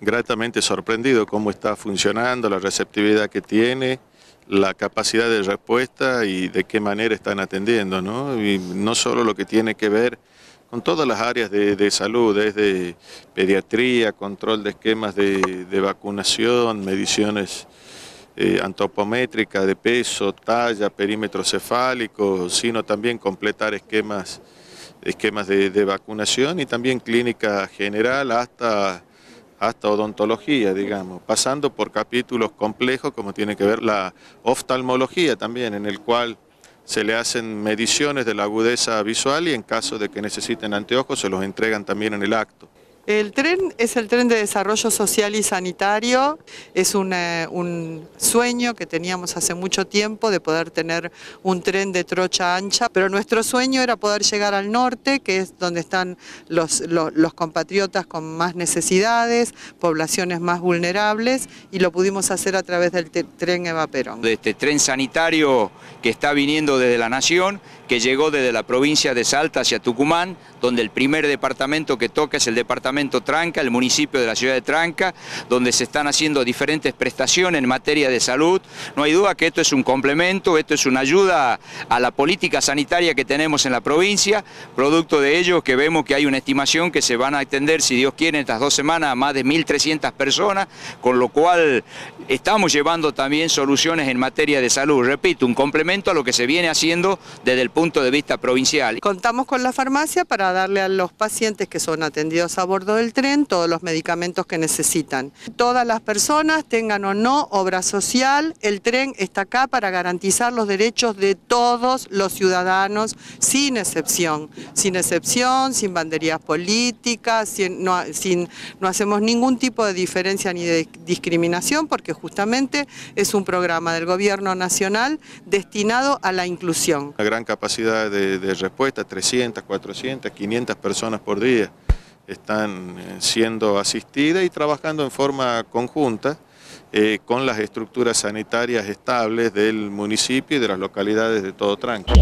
gratamente sorprendido cómo está funcionando, la receptividad que tiene, la capacidad de respuesta y de qué manera están atendiendo, ¿no? Y no solo lo que tiene que ver con todas las áreas de, de salud, desde pediatría, control de esquemas de, vacunación, mediciones eh, antropométricas de peso, talla, perímetro cefálico, sino también completar esquemas, esquemas de, de vacunación y también clínica general hasta hasta odontología, digamos, pasando por capítulos complejos como tiene que ver la oftalmología también, en el cual se le hacen mediciones de la agudeza visual y en caso de que necesiten anteojos se los entregan también en el acto. El tren es el tren de desarrollo social y sanitario, es eh, un, sueño que teníamos hace mucho tiempo de poder tener un tren de trocha ancha, pero nuestro sueño era poder llegar al norte, que es donde están los, compatriotas con más necesidades, poblaciones más vulnerables, y lo pudimos hacer a través del tren Eva este tren sanitario que está viniendo desde la Nación, que llegó desde la provincia de Salta hacia Tucumán, donde el primer departamento que toca es el departamento Tranca, el municipio de la ciudad de Tranca, donde se están haciendo diferentes prestaciones en materia de salud. No hay duda que esto es un complemento, esto es una ayuda a la política sanitaria que tenemos en la provincia, producto de ello que vemos que hay una estimación que se van a atender, si Dios quiere, en estas dos semanas a más de 1.300 personas, con lo cual estamos llevando también soluciones en materia de salud. Repito, un complemento a lo que se viene haciendo desde el punto de vista provincial. Contamos con la farmacia para darle a los pacientes que son atendidos a bordo del tren todos los medicamentos que necesitan. Todas las personas, tengan o no obra social, el tren está acá para garantizar los derechos de todos los ciudadanos, sin excepción. Sin excepción, sin banderías políticas, no, no hacemos ningún tipo de diferencia ni de discriminación, porque justamente es un programa del Gobierno Nacional destinado a la inclusión. La gran capacidad de, respuesta, 300, 400, 500 personas por día están eh, siendo asistidas y trabajando en forma conjunta eh, con las estructuras sanitarias estables del municipio y de las localidades de todo Tranco.